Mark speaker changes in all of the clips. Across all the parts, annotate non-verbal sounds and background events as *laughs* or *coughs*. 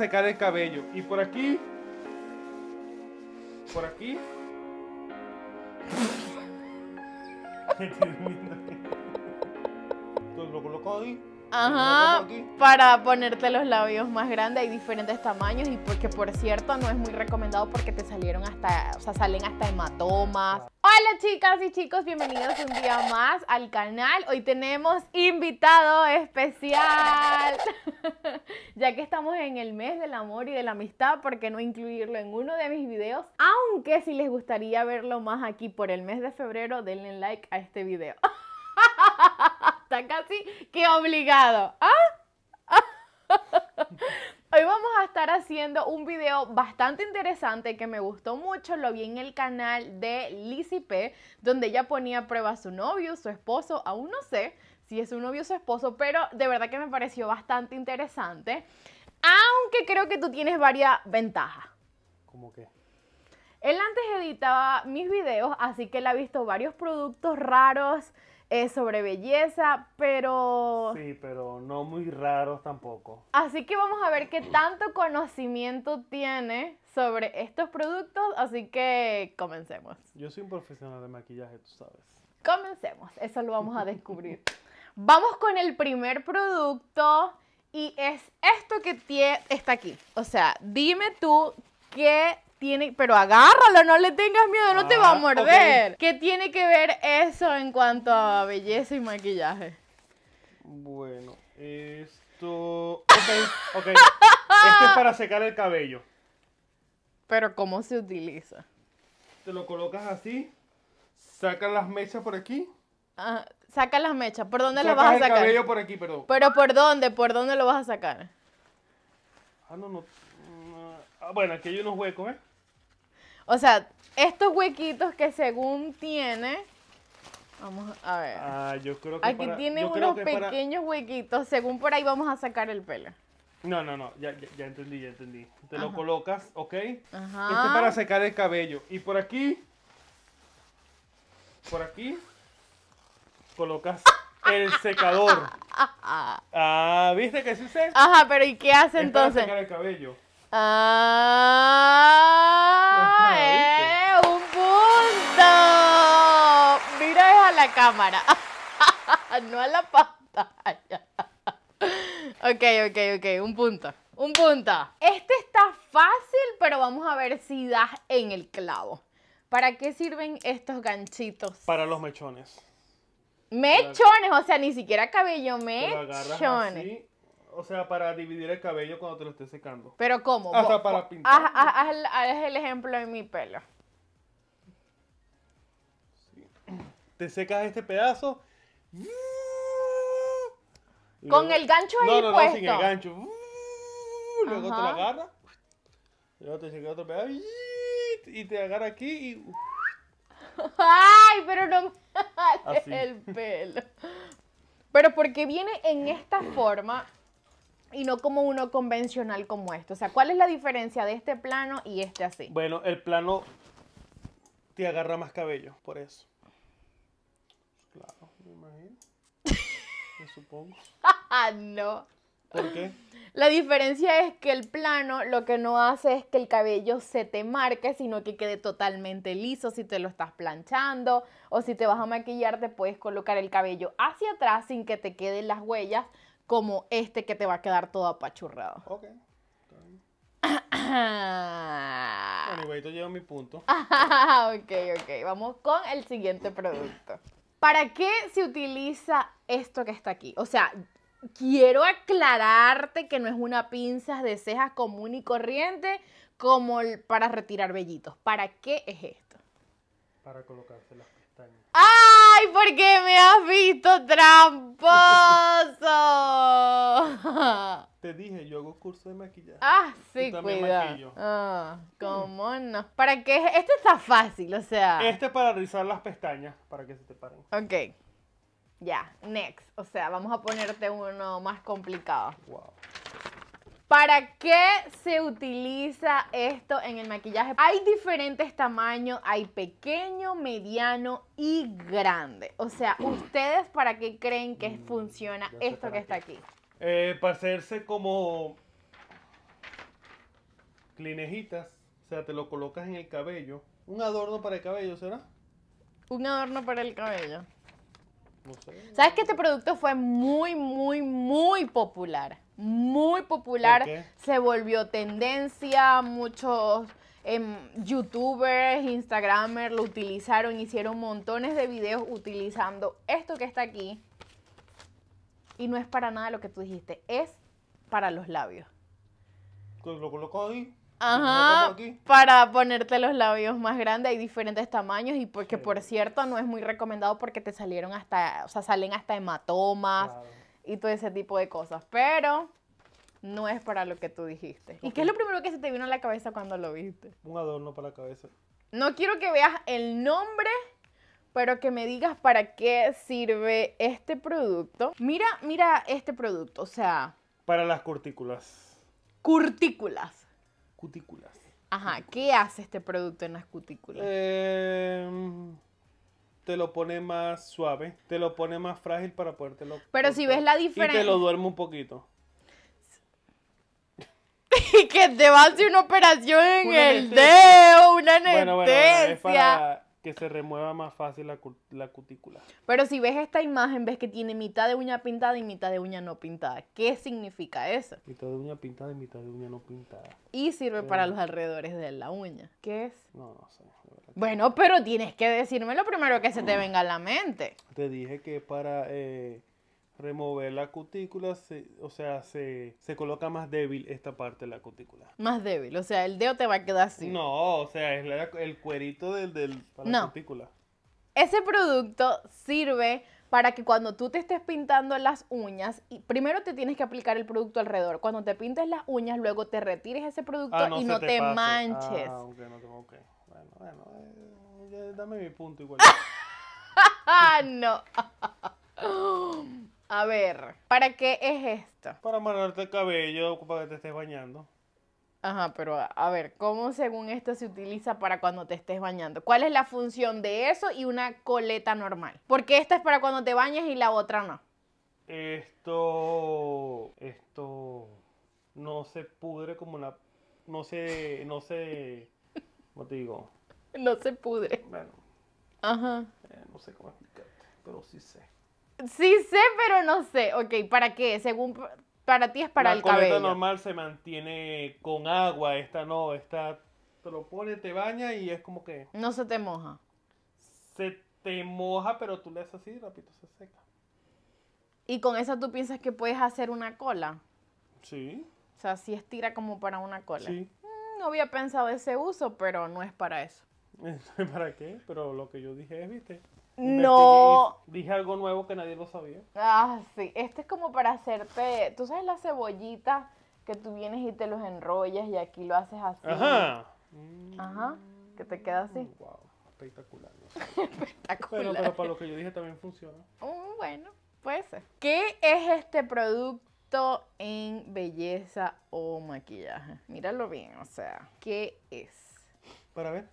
Speaker 1: secar el cabello. Y por aquí. Por aquí. *laughs* lo coloco ahí.
Speaker 2: para ponerte los labios más grandes, hay diferentes tamaños y porque por cierto no es muy recomendado porque te salieron hasta, o sea, salen hasta hematomas. Hola chicas y chicos, bienvenidos un día más al canal. Hoy tenemos invitado especial. *laughs* ya que estamos en el mes del amor y de la amistad, ¿por qué no incluirlo en uno de mis videos? Aunque si les gustaría verlo más aquí por el mes de febrero, denle like a este video. *laughs* Está casi que obligado. ¿Ah? *laughs* Hoy vamos a estar haciendo un video bastante interesante que me gustó mucho, lo vi en el canal de Lizzie P, donde ella ponía a prueba a su novio, su esposo, aún no sé si es su novio o su esposo, pero de verdad que me pareció bastante interesante, aunque creo que tú tienes varias ventajas. ¿Cómo que? Él antes editaba mis videos, así que él ha visto varios productos raros, es sobre belleza, pero...
Speaker 1: Sí, pero no muy raros tampoco.
Speaker 2: Así que vamos a ver qué tanto conocimiento tiene sobre estos productos, así que comencemos.
Speaker 1: Yo soy un profesional de maquillaje, tú sabes.
Speaker 2: Comencemos, eso lo vamos a descubrir. *laughs* vamos con el primer producto y es esto que tiene, está aquí. O sea, dime tú qué tiene, pero agárralo, no le tengas miedo, no te va a ah, morder. ¿Qué tiene que ver eso en cuanto a belleza y maquillaje?
Speaker 1: Bueno, esto... Ok, ok. Esto es para secar el cabello. Pero ¿cómo se utiliza? Te lo colocas así, sacas las mechas por aquí.
Speaker 2: Ajá. Ah, saca las mechas. ¿Por dónde las vas a sacar? El cabello por aquí, perdón. Pero ¿por dónde? ¿Por dónde lo vas a sacar?
Speaker 1: Ah, no, no. Ah, bueno, aquí hay unos huecos, ¿eh?
Speaker 2: O sea, estos huequitos que según tiene. Vamos a ver.
Speaker 1: Ah, yo creo que Aquí tiene unos pequeños
Speaker 2: huequitos. Según por ahí vamos a sacar el pelo.
Speaker 1: No, no, no. Ya, entendí, ya entendí. Te lo colocas, ¿ok? Ajá. Este es para secar el cabello. Y por aquí. Por aquí. Colocas el secador. *laughs* Ah, ¿viste que sucede? Ajá, pero ¿y qué hace entonces? secar el cabello.
Speaker 2: Ah. ¡Eh! ¡Un punto! Mira a la cámara, *laughs* no a la pantalla. Ok, ok, ok, un punto. Un punto. Este está fácil, pero vamos a ver si das en el clavo. ¿Para qué sirven estos ganchitos?
Speaker 1: Para los mechones.
Speaker 2: Mechones, o sea, ni siquiera cabello, mechones.
Speaker 1: O sea, para dividir el cabello cuando te lo estés secando. ¿Pero cómo? O sea, para pintar.
Speaker 2: Haz, el, ejemplo en mi pelo.
Speaker 1: Sí. Te secas este pedazo. Con el gancho ahí no, no, No, sin el gancho. Luego te lo agarras. Luego te secas otro pedazo. Y te agarra aquí y...
Speaker 2: *laughs* Ay, pero no me el pelo. Pero porque viene en esta forma, y no como uno convencional como esto. O sea, ¿cuál es la diferencia de este plano y este así?
Speaker 1: Bueno, el plano te agarra más cabello, por eso. Claro, me imagino. me supongo.
Speaker 2: *laughs* Ah, no. ¿Por qué? La diferencia es que el plano lo que no hace es que el cabello se te marque, sino que quede totalmente liso si te lo estás planchando o si te vas a maquillar te puedes colocar el cabello hacia atrás sin que te queden las huellas como este que te va a quedar todo apachurrado. Ok.
Speaker 1: *coughs* Bueno, lleva mi punto. *laughs*
Speaker 2: ok, ok. Vamos con el siguiente producto. ¿Para qué se utiliza esto que está aquí? O sea, quiero aclararte que no es una pinza de cejas común y corriente como para retirar vellitos. ¿Para qué es esto?
Speaker 1: Para colocársela.
Speaker 2: ¡Ay! ¿Por qué me has visto tramposo.
Speaker 1: Te dije, yo hago curso de maquillaje. Ah, sí, cuidado.
Speaker 2: Ah, ¿Cómo mm. no? ¿Para qué? Este está fácil, o sea. Este
Speaker 1: es para rizar las pestañas, para que se te paren.
Speaker 2: Ok. Ya, next. O sea, vamos a ponerte uno más complicado. Wow. ¿Para qué se utiliza esto en el maquillaje? Hay diferentes tamaños, hay pequeño, mediano y grande. O sea, ¿ustedes para qué creen que mm, funciona esto que está aquí?
Speaker 1: Eh, para hacerse como clinejitas, o sea, te lo colocas en el cabello. Un adorno para el cabello, ¿será? Un adorno para el cabello. No sé.
Speaker 2: ¿Sabes que este producto fue muy, muy, muy popular? muy popular, se volvió tendencia, muchos em, youtubers, instagramers lo utilizaron, hicieron montones de videos utilizando esto que está aquí. Y no es para nada lo que tú dijiste, es para los labios.
Speaker 1: Lo colocó ahí. Ajá, para
Speaker 2: ponerte los labios más grandes, hay diferentes tamaños y porque por cierto no es muy recomendado porque te salieron hasta, o sea, salen hasta hematomas y todo ese tipo de cosas. Pero no es para lo que tú dijiste. ¿Y qué es lo primero que se te vino a la cabeza cuando lo viste?
Speaker 1: Un adorno para la cabeza.
Speaker 2: No quiero que veas el nombre, pero que me digas para qué sirve este producto. Mira, mira este producto, o sea...
Speaker 1: Para las cortículas
Speaker 2: Curtículas. Cutículas. Ajá, ¿qué hace este
Speaker 1: producto en las cutículas? Eh, te lo pone más suave, te lo pone más frágil para podértelo.
Speaker 2: Pero si ves la diferencia. Y te lo
Speaker 1: duerme un poquito.
Speaker 2: y *laughs* que te va a hacer una operación en el dedo, una anestesia. Bueno, es para
Speaker 1: que se remueva más fácil la, cutícula.
Speaker 2: Pero si ves esta imagen, ves que tiene mitad de uña pintada y mitad de uña no pintada. ¿Qué significa
Speaker 1: eso? Mitad de uña pintada y mitad de uña no pintada. Y sirve para eh. los
Speaker 2: alrededores de la uña. ¿Qué
Speaker 1: es? No, no sé.
Speaker 2: Bueno, pero tienes que decirme lo primero que se te venga a la mente.
Speaker 1: Te dije que para eh, remover la cutícula, o sea, se, se, coloca más débil esta parte de la cutícula.
Speaker 2: Más débil, o sea, el dedo te va a quedar así.
Speaker 1: No, o sea, es el cuerito del, del la cutícula.
Speaker 2: Ese producto sirve para que cuando tú te estés pintando las uñas, y primero te tienes que aplicar el producto alrededor. Cuando te pintes las uñas, luego te retires ese producto ah, y no te, ah, manches. Ah,
Speaker 1: okay, no, eh, dame mi punto igual.
Speaker 2: *laughs* no. *gasps* A ver, ¿para qué es esto? Para amarrarte el
Speaker 1: cabello, para que te estés bañando.
Speaker 2: Ajá, pero a, ver, ¿cómo según esto se utiliza para cuando te estés bañando? ¿Cuál es la función de eso y una coleta normal? Porque esta es para cuando te bañas y la otra no.
Speaker 1: Esto. Esto. No se pudre como la No se. No se. ¿cómo te digo? No se pudre. Bueno. Ajá. Eh, no sé cómo explicarte, pero sí sé.
Speaker 2: Sí sé, pero no sé. Ok, ¿para qué? Según para ti es para el cabello. La normal
Speaker 1: se mantiene con agua, esta no, esta te lo pones, te baña y es como que...
Speaker 2: No se te moja.
Speaker 1: Se te moja, pero tú le haces así y rapidito se seca.
Speaker 2: ¿Y con esa tú piensas que puedes hacer una cola? Sí. O sea, si estira como para una cola. Sí no había pensado ese uso, pero no
Speaker 1: es para eso. *laughs* ¿Para qué? Pero lo que yo dije es, viste. No. Dije algo nuevo que nadie lo sabía.
Speaker 2: Ah, sí. Este es como para hacerte. ¿Tú sabes la cebollita que tú vienes y te los enrollas y aquí lo haces así? Ajá. Mm. Ajá.
Speaker 1: Que te queda así. Wow. Mm, espectacular. *laughs* Espectacular. Pero, para lo que yo dije también funciona.
Speaker 2: Mm, bueno, puede ¿Qué es este producto? en belleza o maquillaje. Míralo bien, o sea, ¿qué es? Para ver.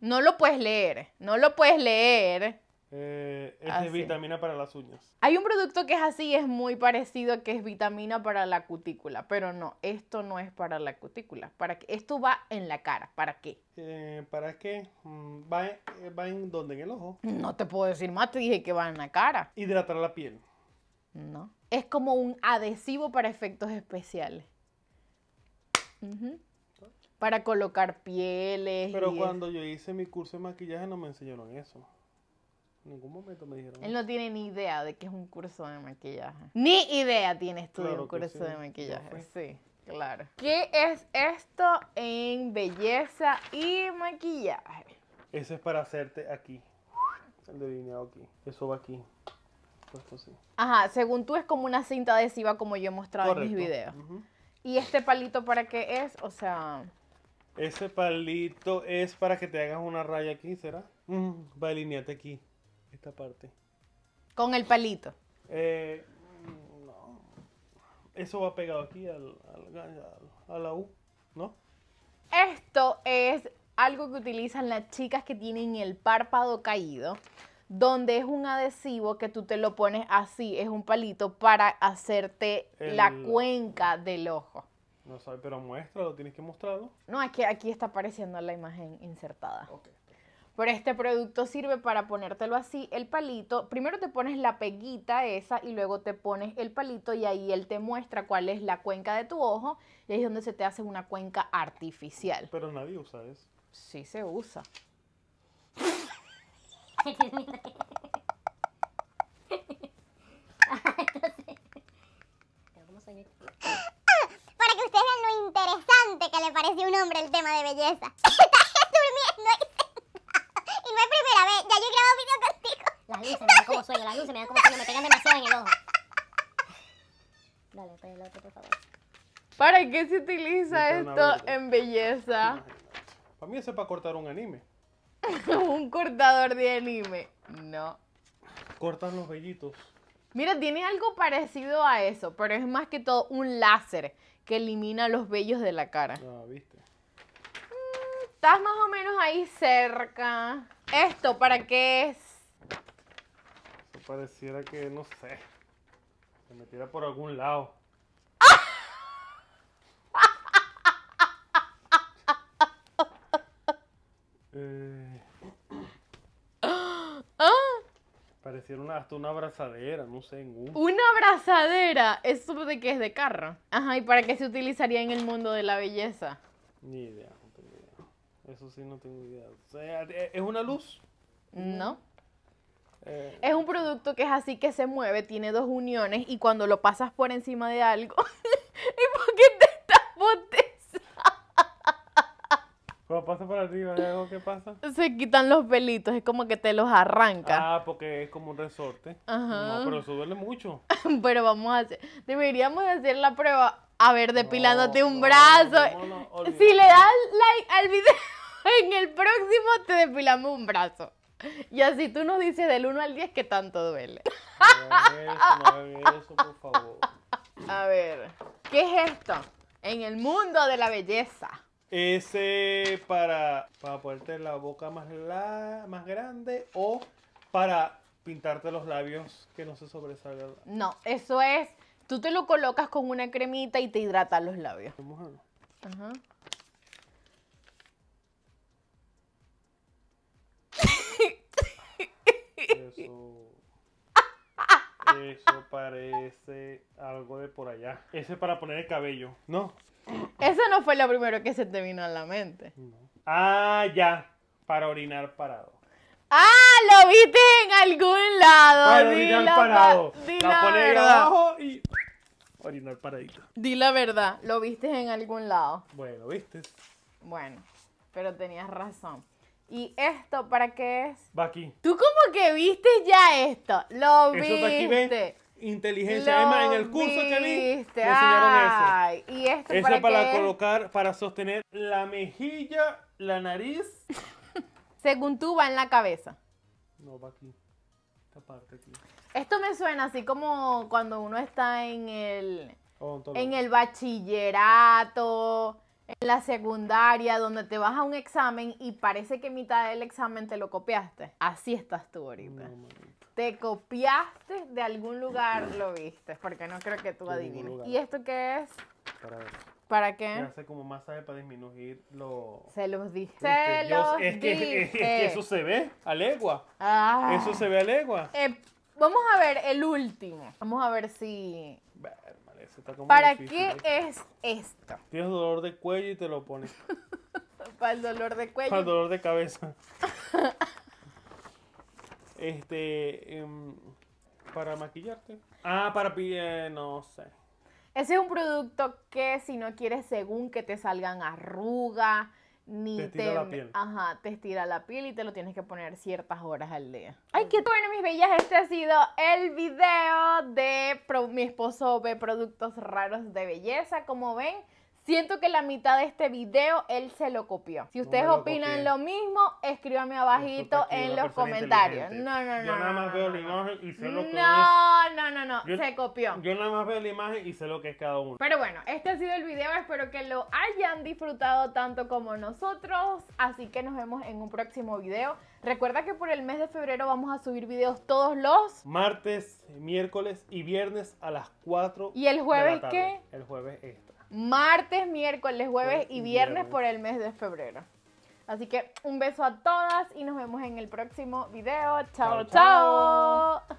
Speaker 2: No lo puedes leer, no lo puedes leer.
Speaker 1: Eh, es vitamina para las uñas.
Speaker 2: Hay un producto que es así, es muy parecido, que es vitamina para la cutícula, pero no, esto no es para la cutícula. ¿Para Esto va en la cara, ¿para qué?
Speaker 1: Eh, ¿Para qué? Mm, eh, ¿Va en, ¿Va en dónde? ¿En el ojo? No te
Speaker 2: puedo decir más, te dije que va en la cara.
Speaker 1: Hidratar la piel. No
Speaker 2: es como un adhesivo para efectos especiales. Para colocar pieles. Pero cuando
Speaker 1: yo hice mi curso de maquillaje no me enseñaron eso. En ningún momento me dijeron. Él no
Speaker 2: tiene ni idea de que es un curso de maquillaje. Ni idea tienes tú de un curso de maquillaje. Sí, claro. ¿Qué es esto en belleza y maquillaje?
Speaker 1: Eso es para hacerte aquí. El delineado aquí. Eso va aquí.
Speaker 2: Ajá, según tú es como una cinta adhesiva como yo he mostrado en mis videos. ¿Y este palito para qué es? O sea...
Speaker 1: Ese palito es para que te hagas una raya aquí, ¿será? va a alinearte aquí, esta parte.
Speaker 2: ¿Con el palito?
Speaker 1: Eh, Eso va pegado aquí a la U, ¿no?
Speaker 2: Esto es algo que utilizan las chicas que tienen el párpado caído donde es un adhesivo que tú te lo pones así, es un palito para hacerte la cuenca del ojo.
Speaker 1: No sabe, pero muestra, lo tienes que mostrarlo. No,
Speaker 2: es que aquí está apareciendo la imagen insertada. Okay. Pero este producto sirve para ponértelo así, el palito. Primero te pones la peguita esa y luego te pones el palito y ahí él te muestra cuál es la cuenca de tu ojo y ahí es donde se te hace una cuenca artificial. Pero nadie usa eso. Sí se usa. Para
Speaker 1: que ustedes vean lo interesante que le parece a un hombre el tema de belleza. *laughs* Estás durmiendo y no es primera vez. Ya yo he grabado video contigo.
Speaker 2: Las luces me dan como sueño. Las luces me dan como sueño. Me pegan demasiado en el ojo.
Speaker 1: Dale, para pues, el otro, por favor.
Speaker 2: ¿Para qué se utiliza esto en belleza?
Speaker 1: Para mí eso es para cortar un anime.
Speaker 2: *laughs* un cortador de anime.
Speaker 1: No. Cortan los vellitos.
Speaker 2: Mira, tiene algo parecido a eso, pero es más que todo un láser que elimina los vellos de la cara. No, ah, viste. Mm, estás más o menos ahí cerca. ¿Esto para qué es?
Speaker 1: Eso pareciera que, no sé, se metiera por algún lado. Eh... ¡Ah! Pareciera hasta una abrazadera, no sé. un... Una
Speaker 2: abrazadera. Eso de que es de carro. Ajá, ¿y para qué se utilizaría en el mundo de la belleza?
Speaker 1: Ni idea, Eso sí, no tengo idea. ¿e, ¿Es una luz? No.
Speaker 2: Es un producto que es así que se mueve, tiene dos uniones y cuando lo pasas por encima de algo *laughs*
Speaker 1: pasa arriba, pasa? Se
Speaker 2: quitan los pelitos, es como que te los arranca.
Speaker 1: Ah, porque es como un resorte. Ajá. pero eso duele mucho.
Speaker 2: *laughs* pero vamos a hacer, deberíamos hacer la prueba. A ver, depilándote un brazo. si le das like al video, *laughs* en el próximo te depilamos un brazo. Y así tú nos dices del 1 al 10 que tanto duele. No eso,
Speaker 1: no eso, por favor. *laughs*
Speaker 2: A ver, ¿qué es esto? En el mundo de la belleza.
Speaker 1: Ese para, para ponerte la boca más, la, más grande o para pintarte los labios que no se sobresalga
Speaker 2: No, eso es. Tú te lo colocas con una cremita y te hidrata los labios. Ajá.
Speaker 1: Eso. Eso parece algo de por allá. Ese es para poner el cabello, ¿no?
Speaker 2: Eso no fue lo primero que se te vino a la mente.
Speaker 1: Ah, ya. Para orinar parado.
Speaker 2: ¡Ah! ¡Lo viste en algún lado! Para orinar parado. Di la, abajo y.
Speaker 1: Orinar paradito.
Speaker 2: Di la verdad, lo viste en algún lado.
Speaker 1: Bueno, viste.
Speaker 2: Bueno, pero tenías razón. ¿Y esto para qué es? Va aquí. Tú como que viste ya esto.
Speaker 1: Lo viste. Eso de aquí inteligencia. Además, en el curso viste. que vi, Ay, ¿Y esto para, colocar, para sostener la mejilla, la nariz. *laughs*
Speaker 2: Según tú, va en la cabeza.
Speaker 1: No, va aquí. Esta parte aquí.
Speaker 2: Esto me suena así como cuando uno está en el, en el bachillerato en la secundaria donde te vas a un examen y parece que mitad del examen te lo copiaste. Así estás tú ahorita. te copiaste de algún lugar,
Speaker 1: lo viste, porque no creo que tú adivines. ¿Y
Speaker 2: esto qué es?
Speaker 1: Para ver. ¿Para qué? Me hace como más para disminuir Se los dije. Se los es, que, eso se ve a legua.
Speaker 2: Ah. Eso
Speaker 1: se ve a legua.
Speaker 2: Eh, vamos a ver el último. Vamos a ver si
Speaker 1: ¿Para qué
Speaker 2: es esta?
Speaker 1: Tienes dolor de cuello y te lo pones.
Speaker 2: *laughs* Para el dolor de cuello. Para el
Speaker 1: dolor de cabeza. *laughs* este. Em, para maquillarte. Ah, para pie eh, no sé.
Speaker 2: Ese es un producto que si no quieres según que te salgan arrugas, ni te estira la piel. Ajá, te estira la piel y te lo tienes que poner ciertas horas al día. Ay, qué bueno, mis bellas, este ha sido el video de mi esposo ve productos raros de belleza, como ven. Siento que la mitad de este video él se lo copió. Si ustedes opinan lo mismo, escríbanme abajito en los comentarios. No, no, no. Yo nada
Speaker 1: más veo la imagen y sé lo que es. No,
Speaker 2: no, no, no. se copió.
Speaker 1: Yo nada más veo la imagen y sé lo que es cada uno.
Speaker 2: Pero bueno, este ha sido el video. Espero que lo hayan disfrutado tanto como nosotros. Así que nos vemos en un próximo video. Recuerda que por el mes de febrero vamos a subir videos todos los
Speaker 1: martes, miércoles y viernes a las 4. ¿Y el jueves qué? El jueves esto
Speaker 2: martes, miércoles, jueves y viernes por el mes de febrero. Así que un beso a todas y nos vemos en el próximo video. chao. chao.